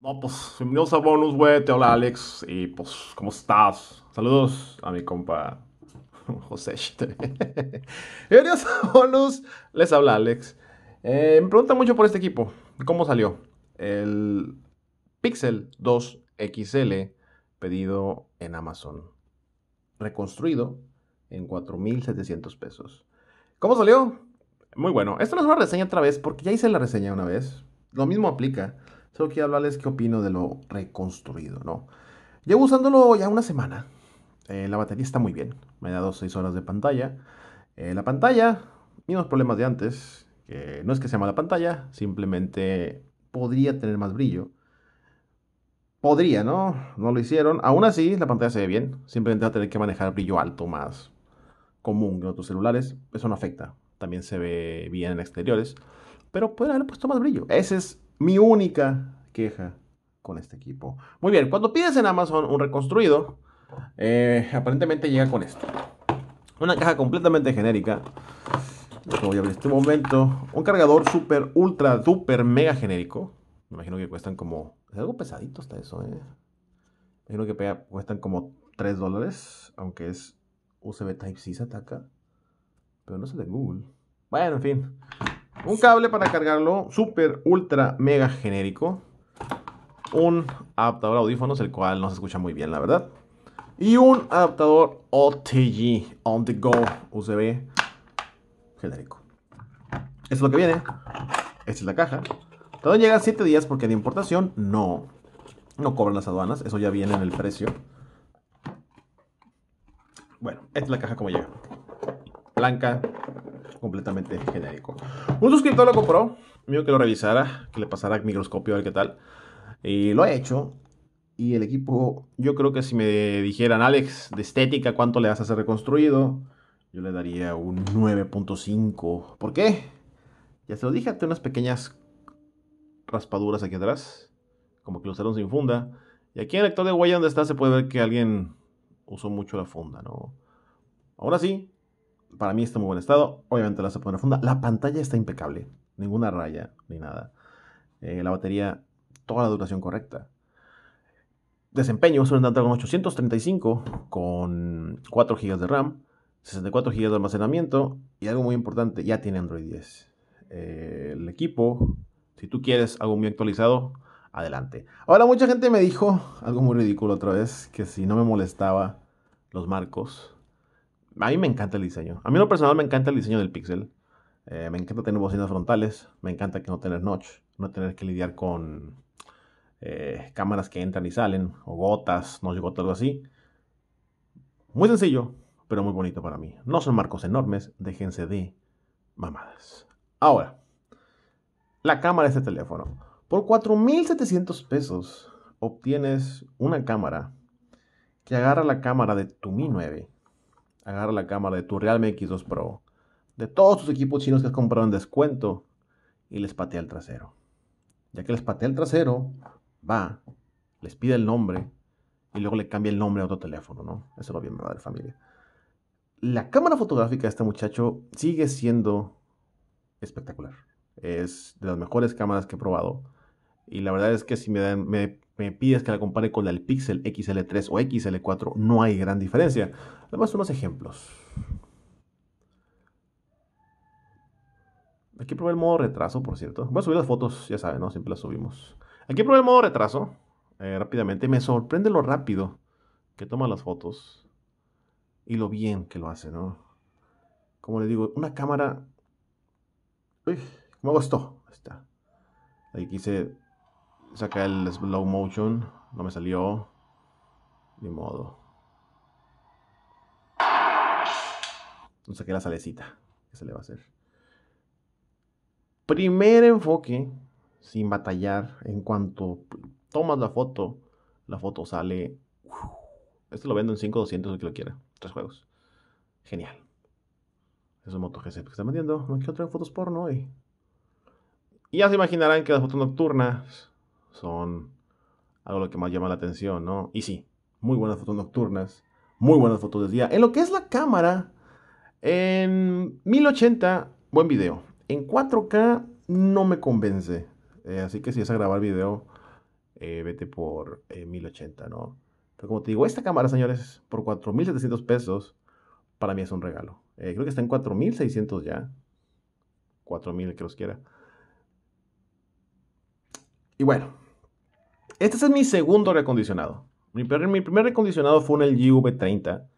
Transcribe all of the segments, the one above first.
No, pues bienvenidos a Bonus, güey. Te habla Alex. Y pues, ¿cómo estás? Saludos a mi compa José. bienvenidos a Bonus. Les habla Alex. Eh, me preguntan mucho por este equipo. ¿Cómo salió? El Pixel 2 XL pedido en Amazon. Reconstruido en 4.700 pesos. ¿Cómo salió? Muy bueno. Esto no es una reseña otra vez porque ya hice la reseña una vez. Lo mismo aplica. Solo que hablarles qué opino de lo reconstruido, ¿no? Llevo usándolo ya una semana. Eh, la batería está muy bien. Me ha dado 6 horas de pantalla. Eh, la pantalla, mismos problemas de antes. no es que sea mala pantalla, simplemente podría tener más brillo. Podría, ¿no? No lo hicieron. Aún así, la pantalla se ve bien. Simplemente va a tener que manejar brillo alto más común en otros celulares. Eso no afecta. También se ve bien en exteriores. Pero pueden haber puesto más brillo. Ese es mi única queja con este equipo. Muy bien, cuando pides en Amazon un reconstruido, eh, aparentemente llega con esto. Una caja completamente genérica. voy a abrir este momento. Un cargador super, ultra, duper, mega genérico. Me imagino que cuestan como... Es algo pesadito hasta eso, eh. Me imagino que cuestan como 3 dólares. Aunque es USB Type-C se ataca. Pero no es el de Google. Bueno, en fin. Un cable para cargarlo, super, ultra, mega genérico. Un adaptador audífonos, el cual no se escucha muy bien, la verdad. Y un adaptador OTG, on the go, USB genérico. Esto es lo que viene. Esta es la caja. Todo llega 7 días porque de importación no, no cobran las aduanas. Eso ya viene en el precio. Bueno, esta es la caja como llega. Blanca, completamente genérico. Un suscriptor lo compró, Dijo que lo revisara, que le pasara microscopio a ver qué tal. Y lo ha hecho. Y el equipo, yo creo que si me dijeran, Alex, de estética, ¿cuánto le vas a hacer reconstruido? Yo le daría un 9.5. ¿Por qué? Ya se lo dije, tiene unas pequeñas raspaduras aquí atrás, como que lo usaron sin funda. Y aquí en el actor de huella donde está se puede ver que alguien usó mucho la funda, ¿no? Ahora sí, para mí está muy buen estado. Obviamente la se pone funda. La pantalla está impecable. Ninguna raya ni nada. Eh, la batería, toda la duración correcta. Desempeño es un con 835 con 4 GB de RAM, 64 GB de almacenamiento y algo muy importante, ya tiene Android 10. Eh, el equipo, si tú quieres algo muy actualizado, adelante. Ahora mucha gente me dijo algo muy ridículo otra vez, que si no me molestaba los marcos, a mí me encanta el diseño. A mí lo personal me encanta el diseño del Pixel. Eh, me encanta tener bocinas frontales. Me encanta que no tener notch. No tener que lidiar con eh, cámaras que entran y salen. O gotas, no gotas, algo así. Muy sencillo, pero muy bonito para mí. No son marcos enormes. Déjense de mamadas. Ahora, la cámara de este teléfono. Por 4.700 pesos obtienes una cámara que agarra la cámara de tu Mi 9 agarra la cámara de tu Realme X2 Pro, de todos tus equipos chinos que has comprado en descuento y les patea el trasero. Ya que les patea el trasero, va, les pide el nombre y luego le cambia el nombre a otro teléfono, ¿no? Eso lo bien me va de familia. La cámara fotográfica de este muchacho sigue siendo espectacular. Es de las mejores cámaras que he probado. Y la verdad es que si me, pides que la compare con la del Pixel XL3 o XL4, no hay gran diferencia. Además, unos ejemplos. Aquí probé el modo retraso, por cierto. Voy a subir las fotos, ya saben, ¿no? Siempre las subimos. Aquí probé el modo retraso. Eh, rápidamente. Me sorprende lo rápido que toma las fotos. Y lo bien que lo hace, ¿no? Como le digo, una cámara. Uy, me gustó. Ahí está. Ahí quise sacar el slow motion. No me salió. Ni modo. sé qué la salecita que se le va a hacer. Primer enfoque, sin batallar, en cuanto tomas la foto, la foto sale... esto lo vendo en 5200 el que lo quiera. Tres juegos. Genial. Es un GZ. que está metiendo. No quiero traer fotos porno hoy. Y ya se imaginarán que las fotos nocturnas son algo lo que más llama la atención, ¿no? Y sí, muy buenas fotos nocturnas, muy buenas fotos de día. En lo que es la cámara, en 1080, buen video. En 4K no me convence. Eh, así que si vas a grabar video, eh, vete por 1080, eh, ¿no? Pero como te digo, esta cámara, señores, por 4.700 pesos, para mí es un regalo. creo que está en 4.600 ya. 4.000 que los quiera. Y bueno, este es mi segundo recondicionado Mi primer, recondicionado fue un LG V30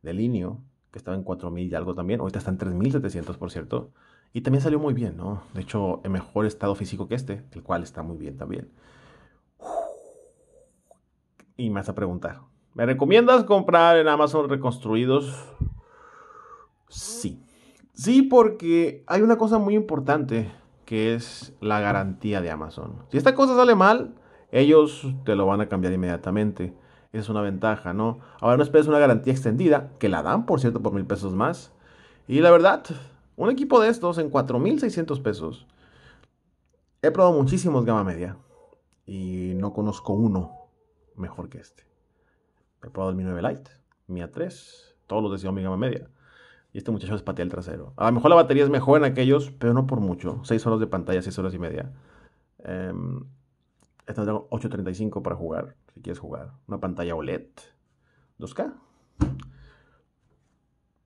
de Linio que estaba en 4.000 y algo también, ahorita está en 3.700 por cierto, y también salió muy bien, ¿no? De hecho, en mejor estado físico que este, el cual está muy bien también. Y me vas a preguntar, ¿me recomiendas comprar en Amazon reconstruidos? Sí. Sí, porque hay una cosa muy importante que es la garantía de Amazon. Si esta cosa sale mal, ellos te lo van a cambiar inmediatamente es una ventaja, ¿no? Ahora no esperes una garantía extendida, que la dan, por cierto, por mil pesos más. Y la verdad, un equipo de estos en 4.600 pesos. He probado muchísimos gama media y no conozco uno mejor que este. He probado el Mi 9 Lite, Mi A3, todos los de mi gama media. Y este muchacho es patea el trasero. A lo mejor la batería es mejor en aquellos, pero no por mucho. Seis horas de pantalla, seis horas y media. Eh, este tengo 8.35 para jugar si quieres jugar. Una pantalla OLED 2K.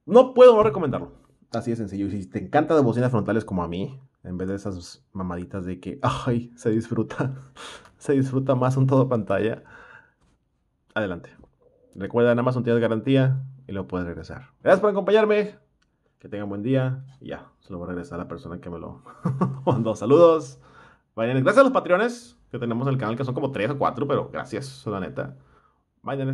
No puedo no recomendarlo. Así de sencillo. Y si te encanta de bocinas frontales como a mí, en vez de esas mamaditas de que, ay, se disfruta, se disfruta más un todo pantalla, adelante. Recuerda, nada más un día de garantía y lo puedes regresar. Gracias por acompañarme. Que tengan buen día. Y ya, se lo voy a regresar a la persona que me lo mandó. Saludos. Vayan, gracias a los patrones que tenemos en el canal, que son como 3 o 4, pero gracias, la neta. Vayan.